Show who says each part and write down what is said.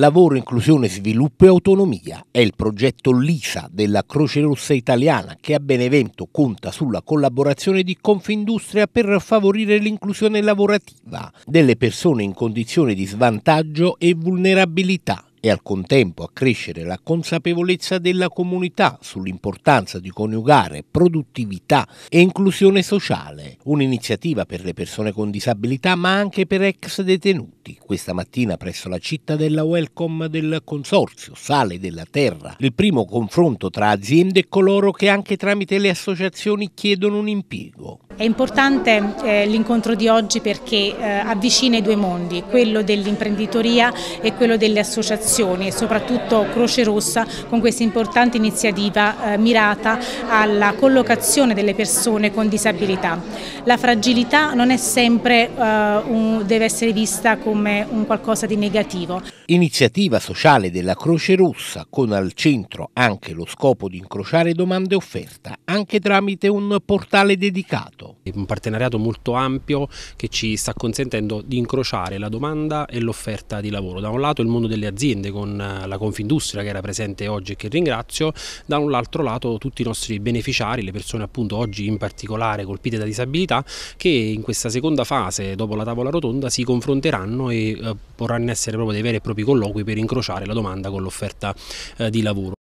Speaker 1: Lavoro, inclusione, sviluppo e autonomia è il progetto LISA della Croce Rossa Italiana che a Benevento conta sulla collaborazione di Confindustria per favorire l'inclusione lavorativa delle persone in condizioni di svantaggio e vulnerabilità e al contempo accrescere la consapevolezza della comunità sull'importanza di coniugare produttività e inclusione sociale, un'iniziativa per le persone con disabilità ma anche per ex detenuti seduti questa mattina presso la cittadella Welcome del Consorzio Sale della Terra, il primo confronto tra aziende e coloro che anche tramite le associazioni chiedono un impiego.
Speaker 2: È importante eh, l'incontro di oggi perché eh, avvicina i due mondi, quello dell'imprenditoria e quello delle associazioni e soprattutto Croce Rossa con questa importante iniziativa eh, mirata alla collocazione delle persone con disabilità. La fragilità non è sempre, eh, un, deve essere vista come come un qualcosa di negativo.
Speaker 1: Iniziativa sociale della Croce Rossa con al centro anche lo scopo di incrociare domande e offerta anche tramite un portale dedicato.
Speaker 3: È un partenariato molto ampio che ci sta consentendo di incrociare la domanda e l'offerta di lavoro. Da un lato il mondo delle aziende con eh, la Confindustria che era presente oggi e che ringrazio, da un altro lato tutti i nostri beneficiari, le persone appunto oggi in particolare colpite da disabilità che in questa seconda fase dopo la tavola rotonda si confronteranno e eh, vorranno essere proprio dei veri e propri colloqui per incrociare la domanda con l'offerta eh, di lavoro.